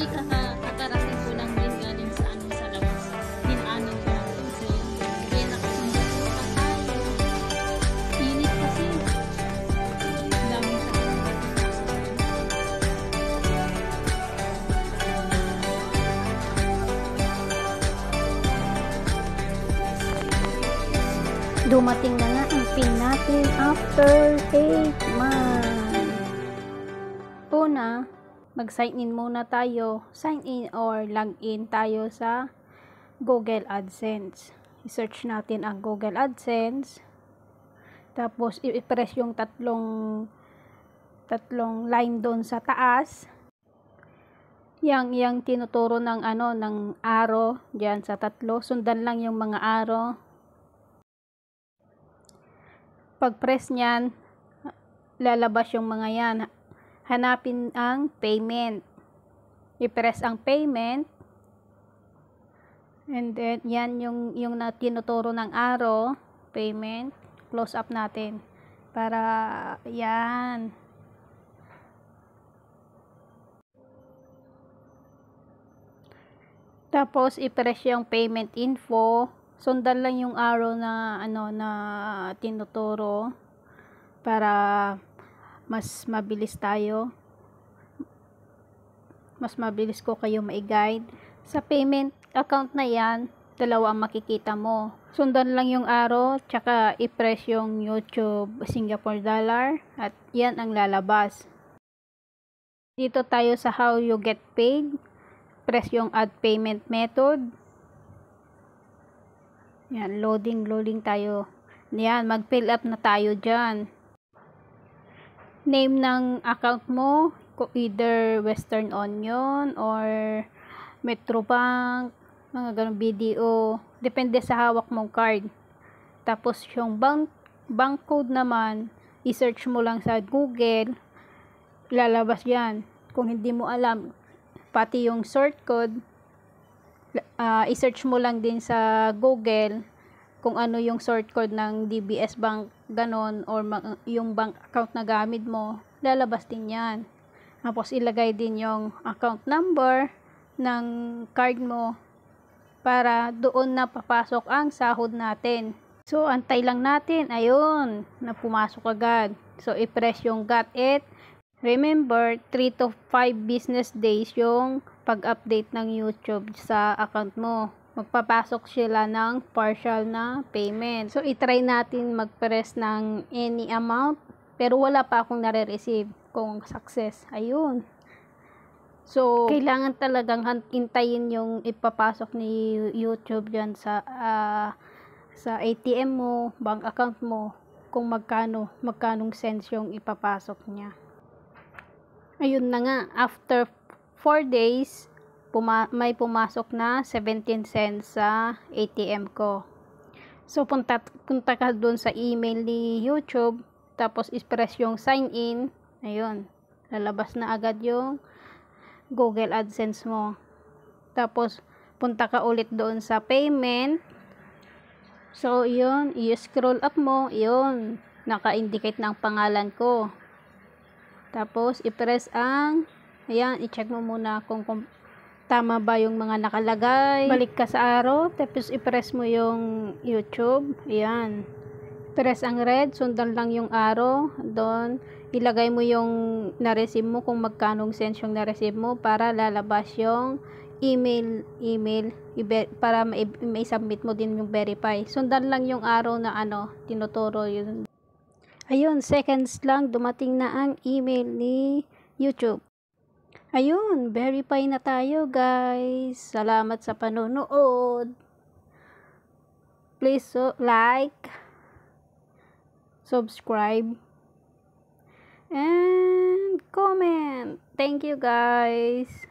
Actually, kaka katarasin ko lang din galing sa ano sa labas. Dinanon ko lang sa iyo. Kaya nakasundan ko pa tayo. Init kasi. Dami sa akin. Dumating na nga ang pin natin after 8 months. Una, mag-sign in muna tayo. Sign in or log in tayo sa Google AdSense. I-search natin ang Google AdSense. Tapos, i-press yung tatlong tatlong line doon sa taas. Yang yang tinuturo ng ano ng arrow diyan sa tatlo. Sundan lang yung mga arrow. Pag press niyan, lalabas yung mga yan hanapin ang payment. I-press ang payment. And then, yan yung, yung na, tinuturo ng arrow, payment. Close up natin. Para, yan. Tapos, i-press yung payment info. Sundan lang yung arrow na, ano, na tinuturo. Para, mas mabilis tayo mas mabilis ko kayo ma-guide sa payment account na yan dalawa ang makikita mo sundan lang yung arrow tsaka i-press yung youtube singapore dollar at yan ang lalabas dito tayo sa how you get paid press yung add payment method yan loading loading tayo yan mag fill up na tayo dyan name ng account mo, either Western Union or Metrobank, mga ganong BDO, depende sa hawak mong card. Tapos yung bank, bank code naman, i-search mo lang sa Google, lalabas yan. Kung hindi mo alam, pati yung sort code, uh, i-search mo lang din sa Google, kung ano yung short code ng DBS bank ganon or yung bank account na gamit mo lalabas din yan tapos ilagay din yung account number ng card mo para doon na papasok ang sahod natin so antay lang natin ayun na pumasok agad so i-press yung got it remember 3 to 5 business days yung pag-update ng YouTube sa account mo magpapasok sila ng partial na payment. So, itry natin mag-press ng any amount, pero wala pa akong nare-receive kung success. Ayun. So, kailangan talagang hintayin yung ipapasok ni YouTube dyan sa, uh, sa ATM mo, bank account mo, kung magkano, magkanong sense yung ipapasok niya. Ayun na nga, after 4 days, puma may pumasok na 17 cents sa ATM ko. So, punta, punta ka doon sa email ni YouTube, tapos express yung sign in, ayun, lalabas na agad yung Google AdSense mo. Tapos, punta ka ulit doon sa payment. So, yun, i-scroll up mo, yun, naka-indicate na ang pangalan ko. Tapos, i-press ang, ayan, i-check mo muna kung tama ba yung mga nakalagay. Balik ka sa arrow, tapos i-press mo yung YouTube. Ayan. Press ang red, sundan lang yung arrow. Doon, ilagay mo yung na-receive mo kung magkanong sense yung na-receive mo para lalabas yung email, email para may submit mo din yung verify. Sundan lang yung arrow na ano, tinuturo yun. Ayun, seconds lang dumating na ang email ni YouTube. Ayun, verify na tayo guys. Salamat sa panonood. Please so, like, subscribe, and comment. Thank you guys.